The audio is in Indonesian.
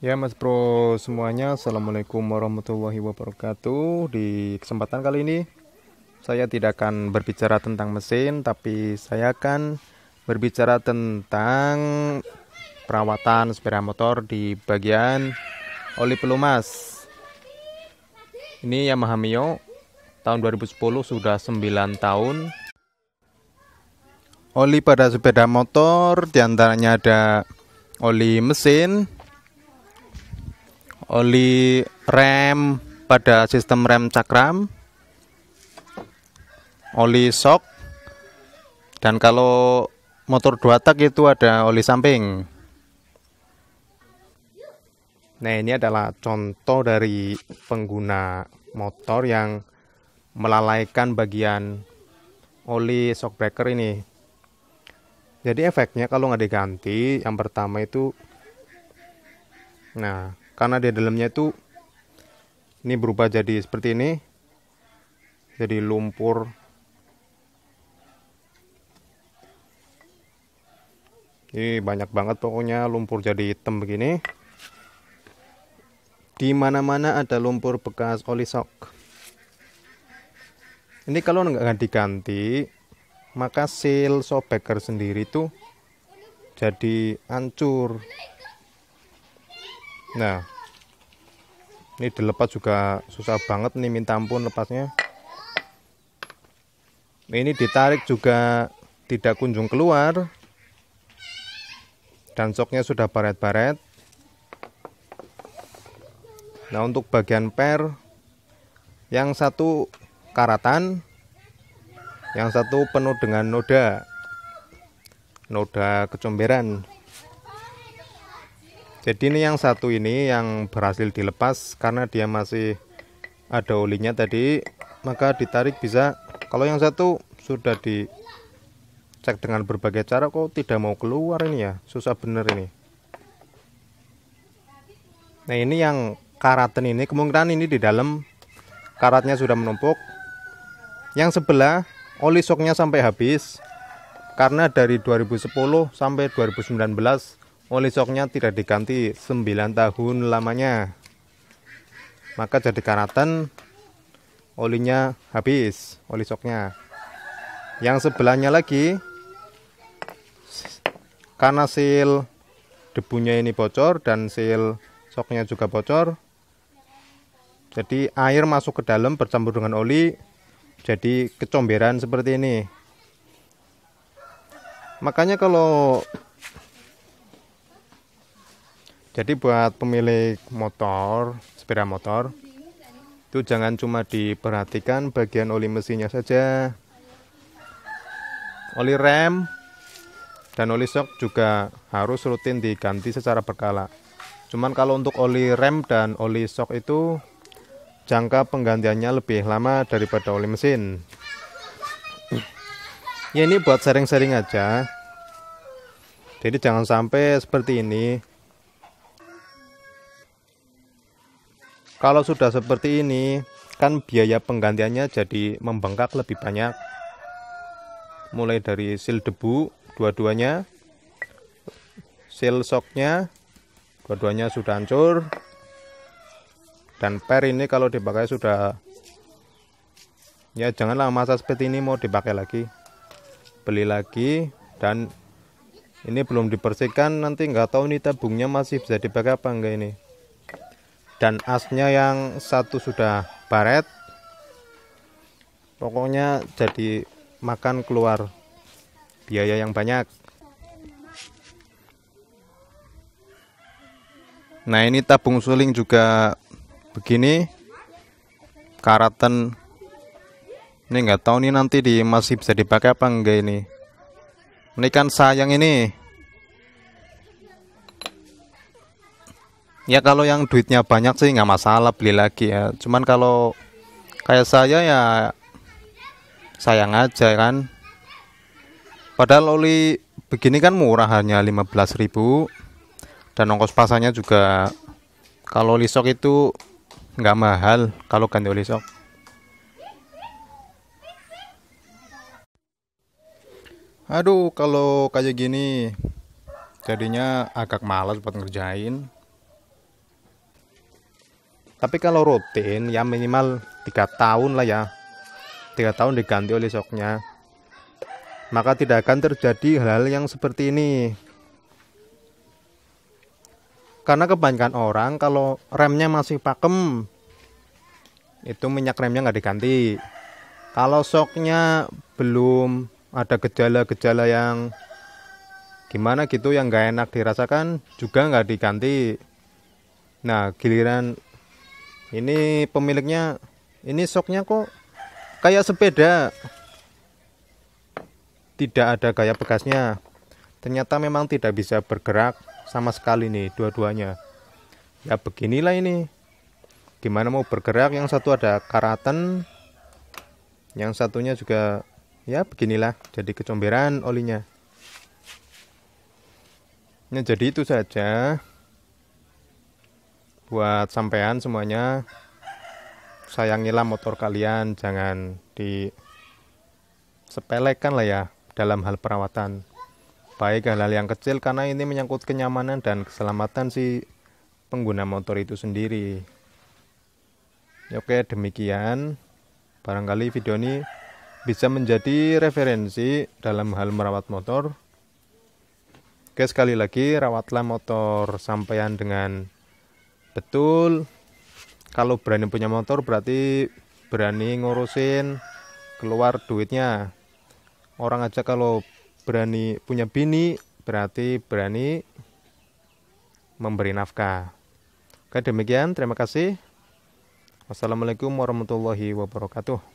Ya mas bro semuanya Assalamualaikum warahmatullahi wabarakatuh Di kesempatan kali ini Saya tidak akan berbicara tentang mesin Tapi saya akan berbicara tentang Perawatan sepeda motor di bagian oli pelumas Ini Yamaha Mio Tahun 2010 sudah 9 tahun Oli pada sepeda motor diantaranya ada oli mesin oli rem pada sistem rem cakram oli shock dan kalau motor dua tak itu ada oli samping nah ini adalah contoh dari pengguna motor yang melalaikan bagian oli shock breaker ini jadi efeknya kalau nggak diganti yang pertama itu nah karena di dalamnya itu ini berubah jadi seperti ini jadi lumpur ini banyak banget pokoknya lumpur jadi hitam begini di mana-mana ada lumpur bekas oli sok ini kalau nggak diganti maka seal sobeker sendiri itu jadi hancur nah ini dilepas juga susah banget nih minta ampun lepasnya ini ditarik juga tidak kunjung keluar dan soknya sudah baret-baret nah untuk bagian per yang satu karatan yang satu penuh dengan noda noda kecomberan jadi ini yang satu ini yang berhasil dilepas karena dia masih ada olinya tadi maka ditarik bisa kalau yang satu sudah dicek dengan berbagai cara kok tidak mau keluar ini ya susah bener ini nah ini yang karaten ini kemungkinan ini di dalam karatnya sudah menumpuk yang sebelah oli soknya sampai habis karena dari 2010 sampai 2019 oli soknya tidak diganti 9 tahun lamanya maka jadi karatan olinya habis oli soknya yang sebelahnya lagi karena seal debunya ini bocor dan seal soknya juga bocor jadi air masuk ke dalam bercampur dengan oli jadi kecomberan seperti ini makanya kalau jadi buat pemilik motor, sepeda motor, itu jangan cuma diperhatikan bagian oli mesinnya saja. Oli rem dan oli shock juga harus rutin diganti secara berkala. Cuman kalau untuk oli rem dan oli shock itu jangka penggantiannya lebih lama daripada oli mesin. Ya ini buat sering-sering aja. Jadi jangan sampai seperti ini Kalau sudah seperti ini, kan biaya penggantiannya jadi membengkak lebih banyak. Mulai dari sil debu dua-duanya, sil soknya, dua-duanya sudah hancur, dan per ini kalau dipakai sudah ya janganlah masa seperti ini mau dipakai lagi beli lagi dan ini belum dibersihkan nanti nggak tahu nih tabungnya masih bisa dipakai apa enggak ini dan asnya yang satu sudah baret pokoknya jadi makan keluar biaya yang banyak nah ini tabung suling juga begini karatan ini nggak tahu nih nanti di masih bisa dipakai apa enggak ini ini kan sayang ini ya kalau yang duitnya banyak sih nggak masalah beli lagi ya cuman kalau kayak saya ya sayang aja kan padahal oli begini kan murah hanya 15.000 dan ongkos pasangnya juga kalau oli itu nggak mahal kalau ganti oli sok aduh kalau kayak gini jadinya agak malas buat ngerjain tapi kalau rutin ya minimal tiga tahun lah ya tiga tahun diganti oleh soknya maka tidak akan terjadi hal-hal yang seperti ini karena kebanyakan orang kalau remnya masih pakem itu minyak remnya nggak diganti kalau soknya belum ada gejala-gejala yang gimana gitu yang nggak enak dirasakan juga nggak diganti nah giliran ini pemiliknya ini soknya kok kayak sepeda tidak ada gaya bekasnya ternyata memang tidak bisa bergerak sama sekali nih dua-duanya ya beginilah ini gimana mau bergerak yang satu ada karatan yang satunya juga ya beginilah jadi kecomberan olinya ini nah, jadi itu saja buat sampean semuanya sayangilah motor kalian jangan di sepelekan lah ya dalam hal perawatan baik hal-hal yang kecil karena ini menyangkut kenyamanan dan keselamatan si pengguna motor itu sendiri oke demikian barangkali video ini bisa menjadi referensi dalam hal merawat motor oke sekali lagi rawatlah motor sampean dengan betul kalau berani punya motor berarti berani ngurusin keluar duitnya orang aja kalau berani punya bini berarti berani memberi nafkah oke demikian terima kasih wassalamualaikum warahmatullahi wabarakatuh